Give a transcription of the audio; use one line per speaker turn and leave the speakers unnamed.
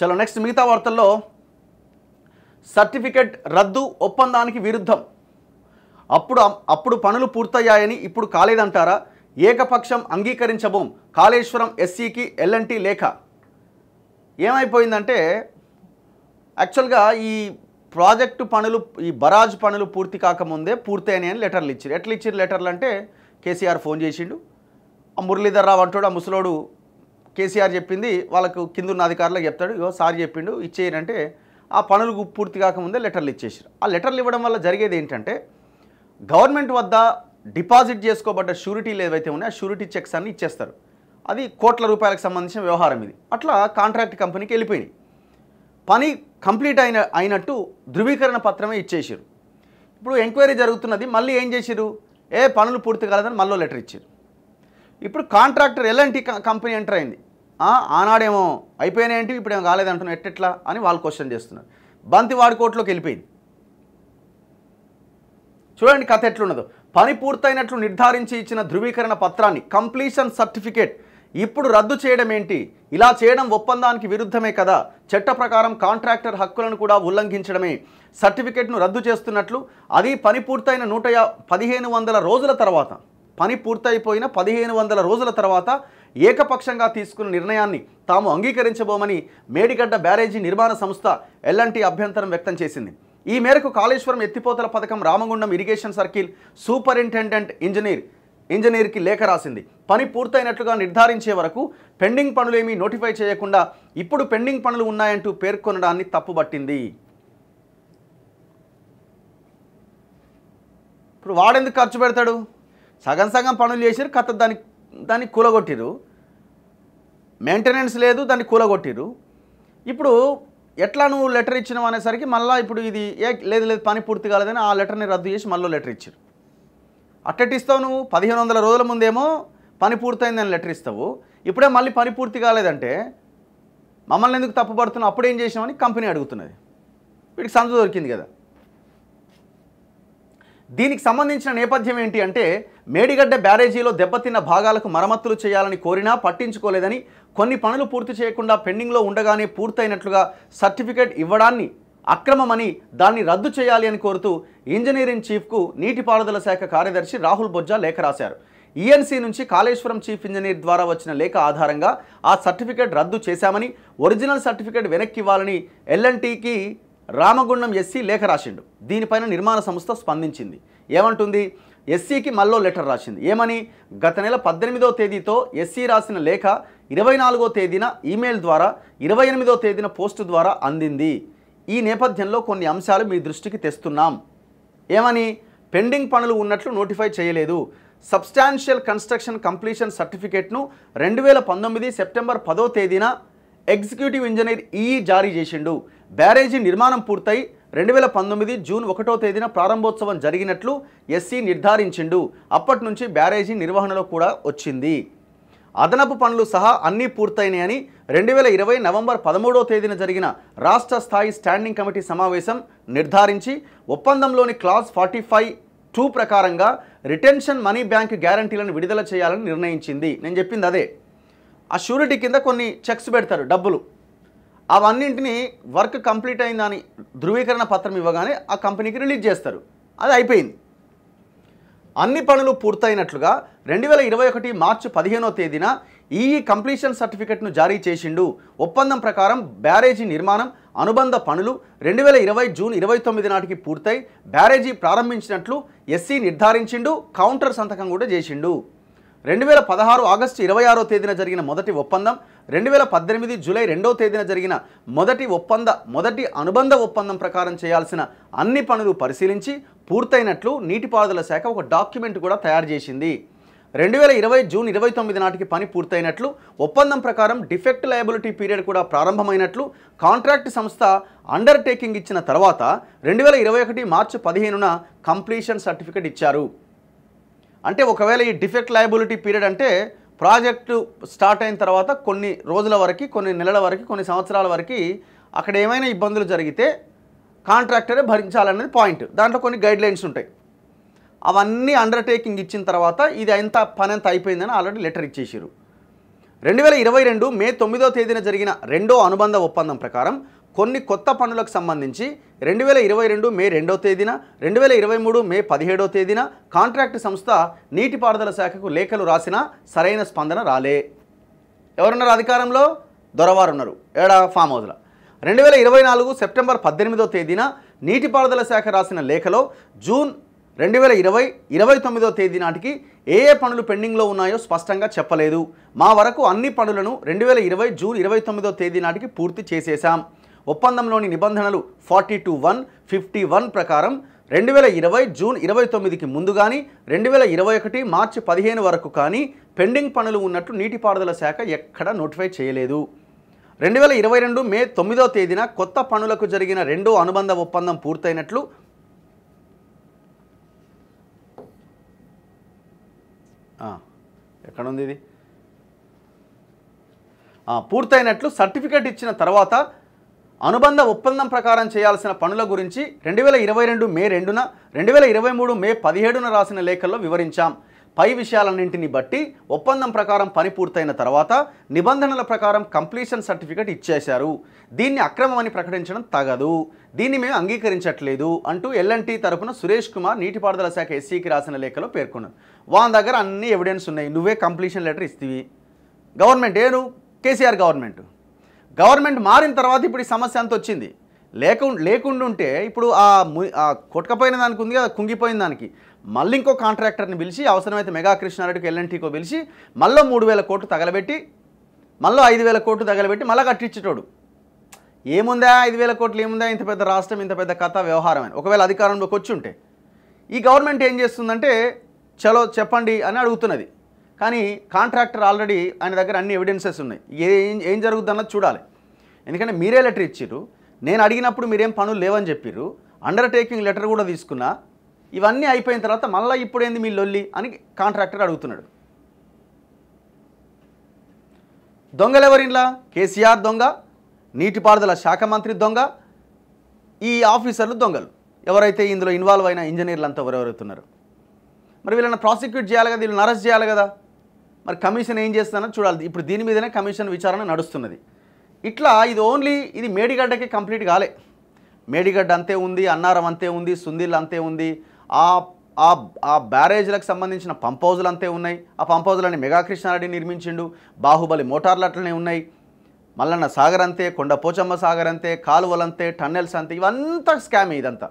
చలో నెక్స్ట్ మిగతా వార్తల్లో సర్టిఫికెట్ రద్దు ఒప్పందానికి విరుద్ధం అప్పుడు అప్పుడు పనులు పూర్తయ్యాయని ఇప్పుడు కాలేదంటారా ఏకపక్షం అంగీకరించబోం కాళేశ్వరం ఎస్సీకి ఎల్ఎన్టి లేఖ ఏమైపోయిందంటే యాక్చువల్గా ఈ ప్రాజెక్టు పనులు ఈ బరాజ్ పనులు పూర్తి కాకముందే పూర్తయినాయి అని లెటర్లు ఇచ్చారు ఎట్లా ఇచ్చారు లెటర్లు అంటే కేసీఆర్ ఫోన్ చేసిండు ఆ మురళీధర్రావు అంటాడు ఆ ముసలోడు కేసీఆర్ చెప్పింది వాళ్ళకు కింద ఉన్న అధికారులకు చెప్తాడు ఇగో సార్ చెప్పిండు ఇచ్చేయనంటే ఆ పనులు పూర్తి కాకముందే లెటర్లు ఇచ్చేసారు ఆ లెటర్లు ఇవ్వడం వల్ల జరిగేది ఏంటంటే గవర్నమెంట్ వద్ద డిపాజిట్ చేసుకోబడ్డ షూరిటీలు ఏవైతే ఉన్నాయో ఆ షూరిటీ చెక్స్ అన్నీ ఇచ్చేస్తారు అది కోట్ల రూపాయలకు సంబంధించిన వ్యవహారం ఇది అట్లా కాంట్రాక్ట్ కంపెనీకి వెళ్ళిపోయినాయి పని కంప్లీట్ అయిన అయినట్టు ధృవీకరణ పత్రమే ఇచ్చేసారు ఇప్పుడు ఎంక్వైరీ జరుగుతున్నది మళ్ళీ ఏం చేశారు ఏ పనులు పూర్తి కాలేదని మళ్ళీ లెటర్ ఇచ్చారు ఇప్పుడు కాంట్రాక్టర్ ఎలాంటి కంపెనీ ఎంటర్ అయింది ఆనాడేమో ఏమో ఇప్పుడేమో అంటున్నాం ఎట్టెట్లా అని వాళ్ళు క్వశ్చన్ చేస్తున్నారు బంతి వాడుకోట్లోకి వెళ్ళిపోయింది చూడండి కథ ఎట్లున్నదో పని పూర్తయినట్లు నిర్ధారించి ఇచ్చిన ధృవీకరణ పత్రాన్ని కంప్లీషన్ సర్టిఫికేట్ ఇప్పుడు రద్దు చేయడం ఏంటి ఇలా చేయడం ఒప్పందానికి విరుద్ధమే కదా చట్ట ప్రకారం కాంట్రాక్టర్ హక్కులను కూడా ఉల్లంఘించడమే సర్టిఫికేట్ను రద్దు చేస్తున్నట్లు అది పని పూర్తయిన నూట పదిహేను వందల రోజుల తర్వాత పని పూర్తయిపోయిన పదిహేను వందల రోజుల తర్వాత ఏకపక్షంగా తీసుకున్న నిర్ణయాన్ని తాము అంగీకరించబోమని మేడిగడ్డ బ్యారేజీ నిర్మాణ సంస్థ ఎల్ఎన్టీ అభ్యంతరం వ్యక్తం చేసింది ఈ మేరకు కాళేశ్వరం ఎత్తిపోతల పథకం Ramagundam irrigation circle superintendent engineer ఇంజనీర్కి లేఖ రాసింది పని పూర్తయినట్లుగా నిర్ధారించే వరకు పెండింగ్ పనులేమీ నోటిఫై చేయకుండా ఇప్పుడు పెండింగ్ పనులు ఉన్నాయంటూ పేర్కొనడాన్ని తప్పుబట్టింది ఇప్పుడు వాడెందుకు ఖర్చు పెడతాడు సగం సగం పనులు చేసి కథ దానికి దాన్ని కూలగొట్టిరు మెయింటెనెన్స్ లేదు దాన్ని కూలగొట్టిరు ఇప్పుడు ఎట్లా నువ్వు లెటర్ ఇచ్చినావు అనేసరికి మళ్ళీ ఇప్పుడు ఇది ఏ లేదు లేదు పని పూర్తి కాలేదని ఆ లెటర్ని రద్దు చేసి మళ్ళీ లెటర్ ఇచ్చారు ఇస్తావు నువ్వు పదిహేను వందల రోజుల ముందేమో పని పూర్తయిందని లెటర్ ఇస్తావు ఇప్పుడే మళ్ళీ పని పూర్తి కాలేదంటే మమ్మల్ని ఎందుకు తప్పుపడుతున్నావు అప్పుడేం చేసినామని కంపెనీ అడుగుతున్నది వీడికి సంత దొరికింది కదా దీనికి సంబంధించిన నేపథ్యం ఏంటి అంటే మేడిగడ్డ బ్యారేజీలో దెబ్బతిన్న భాగాలకు మరమ్మతులు చేయాలని కోరినా పట్టించుకోలేదని కొన్ని పనులు పూర్తి చేయకుండా పెండింగ్లో ఉండగానే పూర్తయినట్లుగా సర్టిఫికేట్ ఇవ్వడాన్ని అక్రమమని దాన్ని రద్దు చేయాలి అని కోరుతూ ఇంజనీరింగ్ చీఫ్కు నీటిపారుదల శాఖ కార్యదర్శి రాహుల్ బొజ్జా లేఖ రాశారు ఈఎన్సీ e నుంచి కాళేశ్వరం చీఫ్ ఇంజనీర్ ద్వారా వచ్చిన లేఖ ఆధారంగా ఆ సర్టిఫికేట్ రద్దు చేశామని ఒరిజినల్ సర్టిఫికేట్ వెనక్కి ఇవ్వాలని ఎల్ఎన్టీకి రామగుండం ఎస్సీ లేఖ రాసిండు దీనిపైన నిర్మాణ సంస్థ స్పందించింది ఏమంటుంది ఎస్సీకి మళ్ళో లెటర్ రాసింది ఏమని గత నెల పద్దెనిమిదో తేదీతో ఎస్సీ రాసిన లేఖ ఇరవై నాలుగో తేదీన ఈమెయిల్ ద్వారా ఇరవై ఎనిమిదో తేదీన పోస్టు ద్వారా అందింది ఈ నేపథ్యంలో కొన్ని అంశాలు మీ దృష్టికి తెస్తున్నాం ఏమని పెండింగ్ పనులు ఉన్నట్లు నోటిఫై చేయలేదు సబ్స్టాన్షియల్ కన్స్ట్రక్షన్ కంప్లీషన్ సర్టిఫికేట్ను రెండు వేల పంతొమ్మిది సెప్టెంబర్ పదో తేదీన ఎగ్జిక్యూటివ్ ఇంజనీర్ ఈఈ జారీ చేసిండు బ్యారేజీ నిర్మాణం పూర్తయి రెండు వేల పంతొమ్మిది జూన్ ఒకటో తేదీన ప్రారంభోత్సవం జరిగినట్లు ఎస్సీ నిర్ధారించిండు అప్పటి నుంచి బ్యారేజీ నిర్వహణలో కూడా వచ్చింది అదనపు పనులు సహా అన్నీ పూర్తయినాయని రెండు వేల ఇరవై నవంబర్ పదమూడో తేదీన జరిగిన రాష్ట్ర స్థాయి స్టాండింగ్ కమిటీ సమావేశం నిర్ధారించి ఒప్పందంలోని క్లాస్ ఫార్టీ ఫైవ్ టూ ప్రకారంగా రిటెన్షన్ మనీ బ్యాంక్ గ్యారంటీలను విడుదల చేయాలని నిర్ణయించింది నేను చెప్పింది అదే ఆ షూరిటీ కింద కొన్ని చెక్స్ పెడతారు డబ్బులు అవన్నింటినీ వర్క్ కంప్లీట్ అయిందని ధృవీకరణ పత్రం ఇవ్వగానే ఆ కంపెనీకి రిలీజ్ చేస్తారు అది అయిపోయింది అన్ని పనులు పూర్తయినట్లుగా రెండు వేల ఇరవై ఒకటి మార్చి పదిహేనో తేదీన ఈ కంప్లీషన్ సర్టిఫికెట్ను జారీ చేసిండు ఒప్పందం ప్రకారం బ్యారేజీ నిర్మాణం అనుబంధ పనులు రెండు వేల ఇరవై జూన్ ఇరవై తొమ్మిది నాటికి పూర్తయి బ్యారేజీ ప్రారంభించినట్లు ఎస్సీ నిర్ధారించిండు కౌంటర్ సంతకం కూడా చేసిండు రెండు వేల పదహారు ఆగస్టు ఇరవై ఆరో తేదీన జరిగిన మొదటి ఒప్పందం రెండు వేల పద్దెనిమిది జూలై రెండవ తేదీన జరిగిన మొదటి ఒప్పంద మొదటి అనుబంధ ఒప్పందం ప్రకారం చేయాల్సిన అన్ని పనులు పరిశీలించి పూర్తయినట్లు నీటిపారుదల శాఖ ఒక డాక్యుమెంట్ కూడా తయారు చేసింది రెండు వేల ఇరవై జూన్ ఇరవై తొమ్మిది నాటికి పని పూర్తయినట్లు ఒప్పందం ప్రకారం డిఫెక్ట్ లయబిలిటీ పీరియడ్ కూడా ప్రారంభమైనట్లు కాంట్రాక్ట్ సంస్థ అండర్ టేకింగ్ ఇచ్చిన తర్వాత రెండు వేల ఇరవై ఒకటి మార్చి పదిహేనున కంప్లీషన్ సర్టిఫికెట్ ఇచ్చారు అంటే ఒకవేళ ఈ డిఫెక్ట్ లయబిలిటీ పీరియడ్ అంటే ప్రాజెక్టు స్టార్ట్ అయిన తర్వాత కొన్ని రోజుల వరకు కొన్ని నెలల వరకు కొన్ని సంవత్సరాల వరకు అక్కడ ఏమైనా ఇబ్బందులు జరిగితే కాంట్రాక్టరే భరించాలనేది పాయింట్ దాంట్లో కొన్ని గైడ్ లైన్స్ ఉంటాయి అవన్నీ అండర్టేకింగ్ ఇచ్చిన తర్వాత ఇది ఎంత పని ఎంత అయిపోయిందని ఆల్రెడీ లెటర్ ఇచ్చేసారు రెండు వేల ఇరవై రెండు మే తొమ్మిదో తేదీన జరిగిన రెండో అనుబంధ ఒప్పందం ప్రకారం కొన్ని కొత్త పన్నులకు సంబంధించి రెండు వేల ఇరవై రెండు మే రెండో తేదీన రెండు వేల ఇరవై మూడు మే పదిహేడో తేదీన కాంట్రాక్ట్ సంస్థ నీటిపారుదల శాఖకు లేఖలు రాసినా సరైన స్పందన రాలే ఎవరున్నారు అధికారంలో దొరవారున్నారు ఏడా ఫామ్ హౌజ్ల రెండు వేల ఇరవై నాలుగు సెప్టెంబర్ పద్దెనిమిదో తేదీన నీటిపారుదల శాఖ రాసిన లేఖలో జూన్ రెండు వేల ఇరవై ఇరవై తొమ్మిదో తేదీ నాటికి ఏ ఏ పనులు పెండింగ్లో ఉన్నాయో స్పష్టంగా చెప్పలేదు మా వరకు అన్ని పనులను రెండు వేల ఇరవై జూన్ ఇరవై తొమ్మిదో తేదీ నాటికి పూర్తి చేసేశాం ఒప్పందంలోని నిబంధనలు forty two one fifty one ప్రకారం రెండు వేల ఇరవై జూన్ ఇరవై తొమ్మిదికి ముందు కానీ రెండు వేల ఇరవై ఒకటి మార్చి పదిహేను వరకు కానీ పెండింగ్ పనులు ఉన్నట్టు నీటిపారుదల శాఖ ఎక్కడా నోటిఫై చేయలేదు రెండు వేల ఇరవై రెండు మే తొమ్మిదో తేదీన కొత్త పనులకు జరిగిన రెండో అనుబంధ ఒప్పందం పూర్తయినట్లు ఎక్కడుంది ఇది పూర్తయినట్లు సర్టిఫికేట్ ఇచ్చిన తర్వాత అనుబంధ ఒప్పందం ప్రకారం చేయాల్సిన పనుల గురించి రెండు వేల ఇరవై రెండు మే రెండున రెండు వేల ఇరవై మూడు మే పదిహేడున రాసిన లేఖల్లో వివరించాం పై విషయాలన్నింటిని బట్టి ఒప్పందం ప్రకారం పని పూర్తయిన తర్వాత నిబంధనల ప్రకారం కంప్లీషన్ సర్టిఫికెట్ ఇచ్చేశారు దీన్ని అక్రమమని ప్రకటించడం తగదు దీన్ని మేము అంగీకరించట్లేదు అంటూ ఎల్ఎన్టీ తరపున సురేష్ కుమార్ నీటిపారుదల శాఖ ఎస్సీకి రాసిన లేఖలో పేర్కొన్నారు వాళ్ళ దగ్గర అన్ని ఎవిడెన్స్ ఉన్నాయి నువ్వే కంప్లీషన్ లెటర్ ఇస్తీవి గవర్నమెంట్ ఏను కేసీఆర్ గవర్నమెంట్ గవర్నమెంట్ మారిన తర్వాత ఇప్పుడు ఈ సమస్య అంత వచ్చింది లేకు లేకుండుంటే ఇప్పుడు ఆ ఆ కొట్టకపోయిన దానికి ఉంది కదా కుంగిపోయిన దానికి మళ్ళీ ఇంకో కాంట్రాక్టర్ని పిలిచి అవసరమైతే మెగా కృష్ణారెడ్డికి ఎల్ఎన్టీకో పిలిచి మళ్ళీ మూడు వేల కోట్లు తగలబెట్టి మళ్ళీ ఐదు వేల కోట్లు తగలబెట్టి మళ్ళీ కట్టించేటోడు ఏముందా ఐదు వేల కోట్లు ఏముందా ఇంత పెద్ద రాష్ట్రం ఇంత పెద్ద కథ వ్యవహారం అని ఒకవేళ అధికారంలోకి వచ్చి ఉంటే ఈ గవర్నమెంట్ ఏం చేస్తుందంటే చలో చెప్పండి అని అడుగుతున్నది కానీ కాంట్రాక్టర్ ఆల్రెడీ ఆయన దగ్గర అన్ని ఎవిడెన్సెస్ ఉన్నాయి ఏం ఏం జరుగుతుందన్నది చూడాలి ఎందుకంటే మీరే లెటర్ ఇచ్చిర్రు నేను అడిగినప్పుడు మీరేం పనులు లేవని చెప్పిర్రు అండర్టేకింగ్ లెటర్ కూడా తీసుకున్నా ఇవన్నీ అయిపోయిన తర్వాత మళ్ళీ ఇప్పుడేంది మీ లొల్లి అని కాంట్రాక్టర్ అడుగుతున్నాడు దొంగలెవరిలా కేసీఆర్ దొంగ నీటిపారుదల శాఖ మంత్రి దొంగ ఈ ఆఫీసర్లు దొంగలు ఎవరైతే ఇందులో ఇన్వాల్వ్ అయిన ఇంజనీర్లు అంతా ఎవరెవరుతున్నారు మరి వీళ్ళని ప్రాసిక్యూట్ చేయాలి కదా వీళ్ళని అరెస్ట్ చేయాలి కదా మరి కమిషన్ ఏం చేస్తానో చూడాలి ఇప్పుడు దీని మీదనే కమిషన్ విచారణ నడుస్తున్నది ఇట్లా ఇది ఓన్లీ ఇది మేడిగడ్డకి కంప్లీట్ కాలే మేడిగడ్డ అంతే ఉంది అన్నారం అంతే ఉంది సుందిల్ అంతే ఉంది ఆ ఆ ఆ బ్యారేజ్లకు సంబంధించిన పంప్ హౌజులు అంతే ఉన్నాయి ఆ పంప్ హౌజులని మెగా కృష్ణారెడ్డి నిర్మించిండు బాహుబలి మోటార్లు అట్లనే ఉన్నాయి మల్లన్న సాగర్ అంతే కొండ పోచమ్మ సాగర్ అంతే కాలువలంతే టన్నెల్స్ అంతే ఇవంతా స్కామ్ ఇదంతా